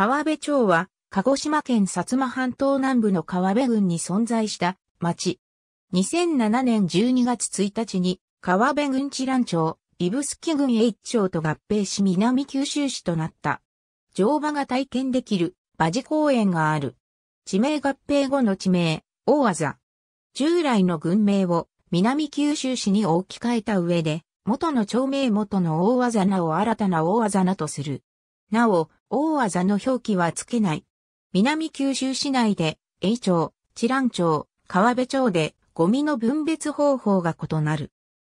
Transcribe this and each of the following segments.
川辺町は、鹿児島県薩摩半島南部の川辺郡に存在した町。2007年12月1日に、川辺郡知覧町、指宿郡越町と合併し南九州市となった。乗馬が体験できる、馬事公園がある。地名合併後の地名、大技。従来の郡名を南九州市に置き換えた上で、元の町名元の大技なを新たな大技なとする。なお、大技の表記はつけない。南九州市内で、永町、知覧町、川辺町で、ゴミの分別方法が異なる。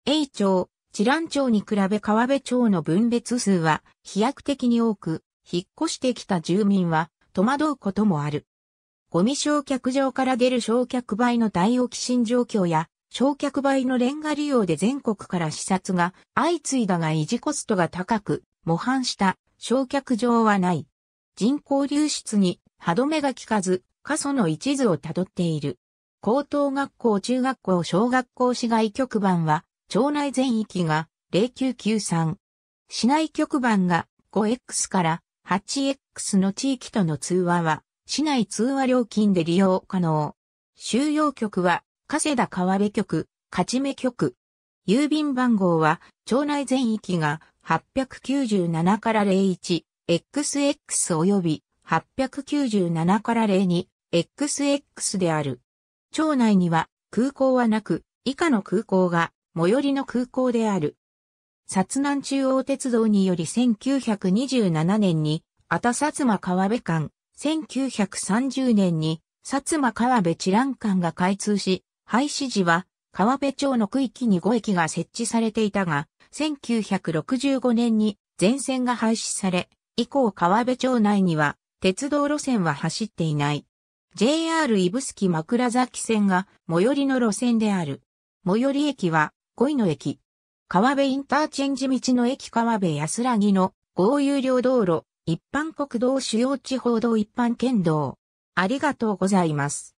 永町、知覧町に比べ川辺町の分別数は飛躍的に多く、引っ越してきた住民は戸惑うこともある。ゴミ焼却場から出る焼却灰の大オキシン状況や、焼却灰のレンガ利用で全国から視察が相次いだが維持コストが高く、模範した焼却場はない。人口流出に歯止めが効かず、過疎の一途をたどっている。高等学校、中学校、小学校市外局番は、町内全域が0993。市内局番が 5X から 8X の地域との通話は、市内通話料金で利用可能。収容局は、加世田川辺局、勝目局。郵便番号は、町内全域が897から01、XX 及び897から02、XX である。町内には空港はなく、以下の空港が最寄りの空港である。薩南中央鉄道により1927年に、あた薩摩川辺間、1930年に、薩摩川辺治安間が開通し、廃止時は、川辺町の区域に5駅が設置されていたが、1965年に全線が廃止され、以降川辺町内には鉄道路線は走っていない。JR 指宿枕崎線が最寄りの路線である。最寄り駅は5位の駅。川辺インターチェンジ道の駅川辺安らぎの合有料道路、一般国道主要地方道一般県道。ありがとうございます。